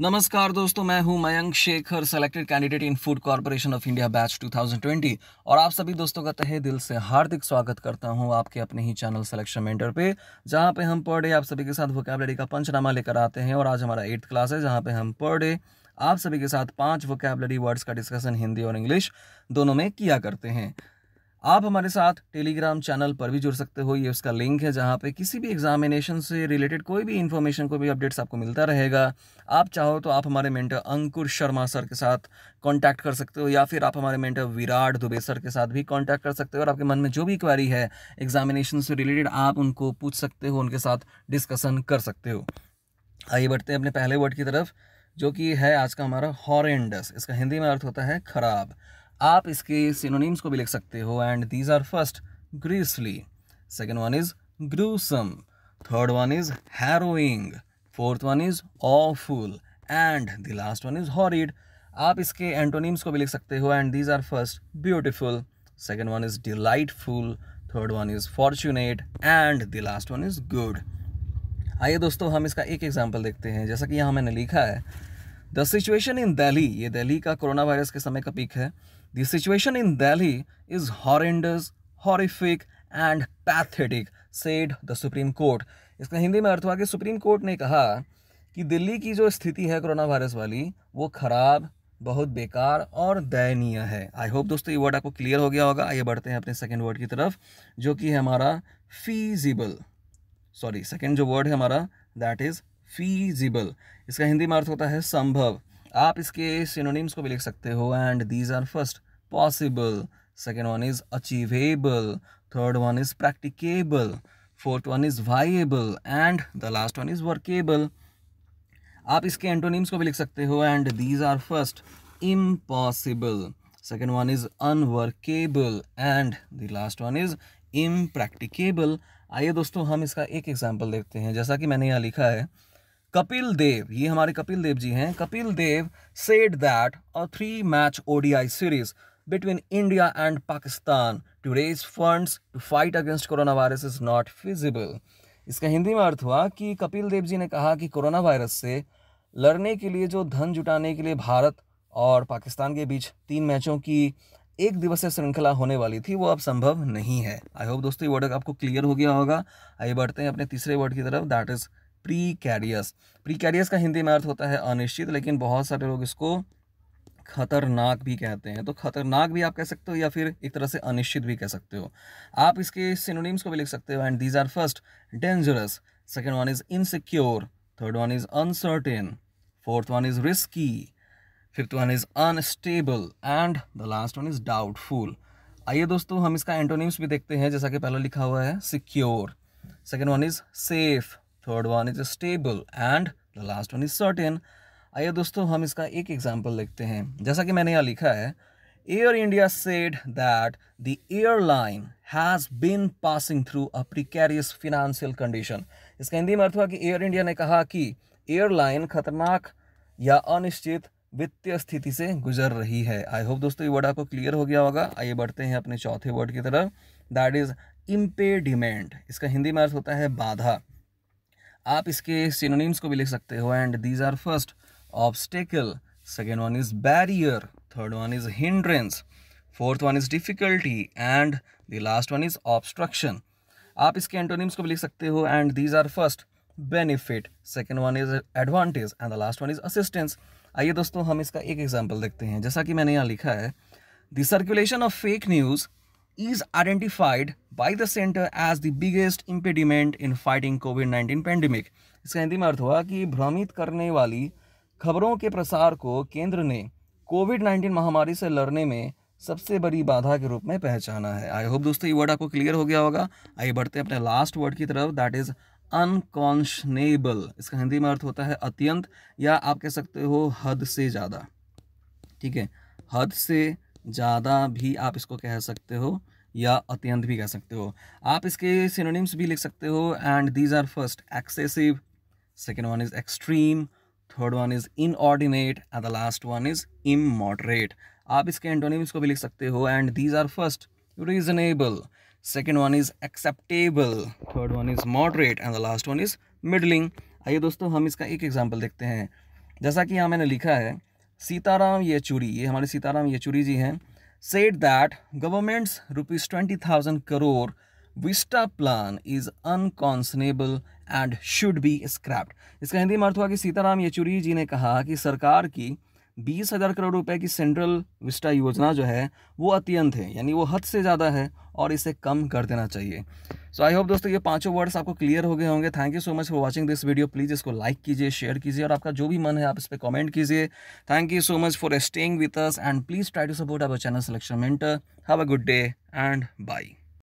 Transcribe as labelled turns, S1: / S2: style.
S1: नमस्कार दोस्तों मैं हूं Mayank Shekhar selected candidate in Food Corporation of India batch 2020 और आप सभी दोस्तों का तहे दिल से हार्दिक स्वागत करता हूं आपके अपने ही चैनल सेलेक्शन मेंटर पे जहां पे हम पर डे आप सभी के साथ वोकेबलरी का पंचनामा लेकर आते हैं और आज हमारा एट्थ क्लास है जहाँ पर हम पर डे आप सभी के साथ पाँच वोकेबलरी वर्ड्स का डिस्कशन हिंदी और इंग्लिश दोनों में किया करते हैं आप हमारे साथ टेलीग्राम चैनल पर भी जुड़ सकते हो ये उसका लिंक है जहाँ पे किसी भी एग्जामिनेशन से रिलेटेड कोई भी इन्फॉर्मेशन कोई भी अपडेट्स आपको मिलता रहेगा आप चाहो तो आप हमारे मेंटर अंकुर शर्मा सर के साथ कांटेक्ट कर सकते हो या फिर आप हमारे मेंटर विराट दुबे सर के साथ भी कांटेक्ट कर सकते हो और आपके मन में जो भी क्वारी है एग्जामिनेशन से रिलेटेड आप उनको पूछ सकते हो उनके साथ डिस्कसन कर सकते हो आइए बढ़ते हैं अपने पहले वर्ड की तरफ जो कि है आज का हमारा हॉरेंडस इसका हिंदी में अर्थ होता है खराब आप इसके सिनोनिम्स को भी लिख सकते हो and these are first grisly second one is gruesome third one is harrowing fourth one is awful and the last one is horrid आप इसके एंटोनिम्स को भी लिख सकते हो and these are first beautiful second one is delightful third one is fortunate and the last one is good आइए दोस्तों हम इसका एक एग्जाम्पल देखते हैं जैसा कि यहाँ मैंने लिखा है द सिचुएशन इन दिल्ली ये दिल्ली का कोरोना वायरस के समय का पीक है The situation in Delhi is horrendous, horrific and pathetic, said the Supreme Court. इसका हिंदी में अर्थ हुआ कि सुप्रीम कोर्ट ने कहा कि दिल्ली की जो स्थिति है कोरोना वायरस वाली वो ख़राब बहुत बेकार और दयनीय है आई होप दोस्तों ये वर्ड आपको क्लियर हो गया होगा आइए बढ़ते हैं अपने सेकेंड वर्ड की तरफ जो कि है हमारा फीजिबल सॉरी सेकेंड जो वर्ड है हमारा दैट इज़ फीजिबल इसका हिंदी में अर्थ होता है संभव आप इसके सिनोनिम्स को भी लिख सकते हो and these are first possible second one is achievable third one is practicable fourth one is viable and the last one is workable आप इसके एंटोनिम्स को भी लिख सकते हो and these are first impossible second one is unworkable and the last one is impracticable आइए दोस्तों हम इसका एक एग्जाम्पल देखते हैं जैसा कि मैंने यहाँ लिखा है कपिल देव ये हमारे कपिल देव जी हैं Kapil Dev said that a three match ODI series between India and Pakistan to raise funds to fight against coronavirus is not feasible. इसका हिंदी में अर्थ हुआ कि कपिल देव जी ने कहा कि कोरोना वायरस से लड़ने के लिए जो धन जुटाने के लिए भारत और पाकिस्तान के बीच तीन मैचों की एक दिवसीय श्रृंखला होने वाली थी वो अब संभव नहीं है आई होप दोस्तों ये वर्ड आपको क्लियर हो गया होगा आइए बढ़ते हैं अपने तीसरे वर्ड की तरफ that is precarious precarious का हिंदी में अर्थ होता है अनिश्चित लेकिन बहुत सारे लोग इसको खतरनाक भी कहते हैं तो खतरनाक भी आप कह सकते हो या फिर एक तरह से अनिश्चित भी कह सकते हो आप इसके सिनोनिम्स को भी लिख सकते हो and these are first dangerous second one is insecure third one is uncertain fourth one is risky fifth one is unstable and the last one is doubtful आइए दोस्तों हम इसका एंटोनिम्स भी देखते हैं जैसा कि पहला लिखा हुआ है secure second one is safe third one is stable and the last one is certain आइए दोस्तों हम इसका एक एग्जाम्पल लिखते हैं जैसा कि मैंने यहाँ लिखा है Air India said that the airline has been passing through a precarious financial condition इसका हिंदी में अर्थ हुआ कि एयर इंडिया ने कहा कि एयरलाइन खतरनाक या अनिश्चित वित्तीय स्थिति से गुजर रही है आई होप दोस्तों ये वर्ड आपको क्लियर हो गया होगा आइए बढ़ते हैं अपने चौथे वर्ड की तरफ दैट इज इम्पेडिमेंट इसका हिंदी में अर्थ होता है बाधा आप इसके सिनोनिम्स को भी लिख सकते हो and these are first obstacle second one is barrier third one is hindrance fourth one is difficulty and the last one is obstruction आप इसके एंटोनिम्स को भी लिख सकते हो and these are first benefit second one is advantage and the last one is assistance आइए दोस्तों हम इसका एक एग्जाम्पल देखते हैं जैसा कि मैंने यहाँ लिखा है the circulation of fake news is identified by the centre as the biggest impediment in fighting COVID nineteen pandemic इसका हिंदी में अर्थ हुआ कि भ्रमित करने वाली खबरों के प्रसार को केंद्र ने कोविड 19 महामारी से लड़ने में सबसे बड़ी बाधा के रूप में पहचाना है आई होप दोस्तों ये वर्ड आपको क्लियर हो गया होगा आइए बढ़ते हैं अपने लास्ट वर्ड की तरफ दैट इज़ अनकॉन्शनेबल इसका हिंदी में अर्थ होता है अत्यंत या आप कह सकते हो हद से ज़्यादा ठीक है हद से ज़्यादा भी आप इसको कह सकते हो या अत्यंत भी कह सकते हो आप इसके सिनोनिम्स भी लिख सकते हो and these are first excessive second one is extreme third one is inordinate and the last one is immoderate आप इसके एंटोनिम्स को भी लिख सकते हो and these are first reasonable second one is acceptable third one is moderate and the last one is middling आइए दोस्तों हम इसका एक एग्जाम्पल देखते हैं जैसा कि यहाँ मैंने लिखा है सीताराम येचूरी ये हमारे सीताराम येचूरी जी हैं said that government's rupees twenty thousand crore Vista plan is unconscionable and should be scrapped इसका हिंदी में अर्थ हुआ कि सीताराम येचुरी जी ने कहा कि सरकार की बीस हज़ार करोड़ रुपए की सेंट्रल विस्टा योजना जो है वो अत्यंत है यानी वो हद से ज़्यादा है और इसे कम कर देना चाहिए सो आई होप दोस्तों ये पांचों वर्ड्स आपको क्लियर हो गए होंगे thank you so much for watching this video please इसको लाइक कीजिए शेयर कीजिए और आपका जो भी मन है आप इस पर कमेंट कीजिए thank you so much for staying with us and please try to support our channel selection mentor have a good day and by